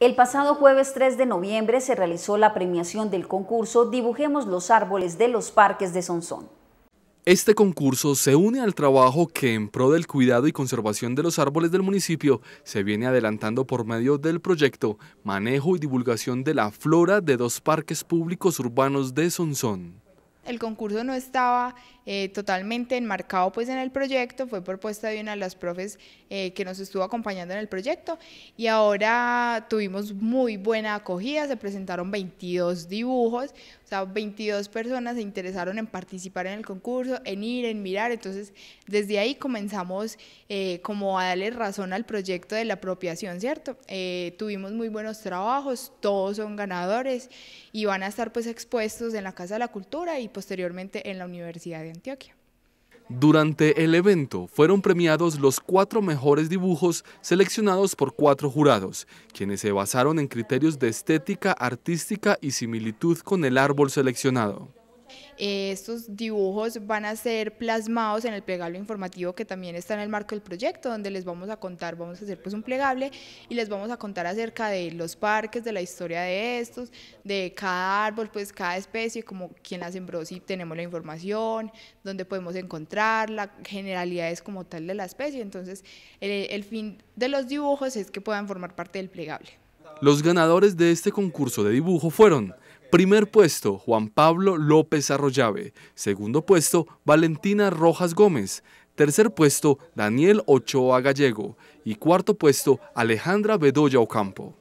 El pasado jueves 3 de noviembre se realizó la premiación del concurso Dibujemos los árboles de los parques de Sonsón. Este concurso se une al trabajo que en pro del cuidado y conservación de los árboles del municipio se viene adelantando por medio del proyecto Manejo y Divulgación de la Flora de dos parques públicos urbanos de Sonsón el concurso no estaba eh, totalmente enmarcado pues en el proyecto, fue propuesta de una de las profes eh, que nos estuvo acompañando en el proyecto y ahora tuvimos muy buena acogida, se presentaron 22 dibujos, o sea, 22 personas se interesaron en participar en el concurso, en ir, en mirar, entonces desde ahí comenzamos eh, como a darle razón al proyecto de la apropiación, ¿cierto? tuvimos muy buenos trabajos, todos son ganadores y van a estar pues expuestos en la Casa de la Cultura y pues posteriormente en la Universidad de Antioquia. Durante el evento fueron premiados los cuatro mejores dibujos seleccionados por cuatro jurados, quienes se basaron en criterios de estética, artística y similitud con el árbol seleccionado. Eh, estos dibujos van a ser plasmados en el plegable informativo que también está en el marco del proyecto, donde les vamos a contar, vamos a hacer pues un plegable y les vamos a contar acerca de los parques, de la historia de estos, de cada árbol, pues cada especie, como quién la sembró, si tenemos la información, dónde podemos encontrarla, generalidades como tal de la especie. Entonces, el fin de los dibujos es que puedan formar parte del plegable. Los ganadores de este concurso de dibujo fueron Primer puesto, Juan Pablo López Arroyave. Segundo puesto, Valentina Rojas Gómez. Tercer puesto, Daniel Ochoa Gallego. Y cuarto puesto, Alejandra Bedoya Ocampo.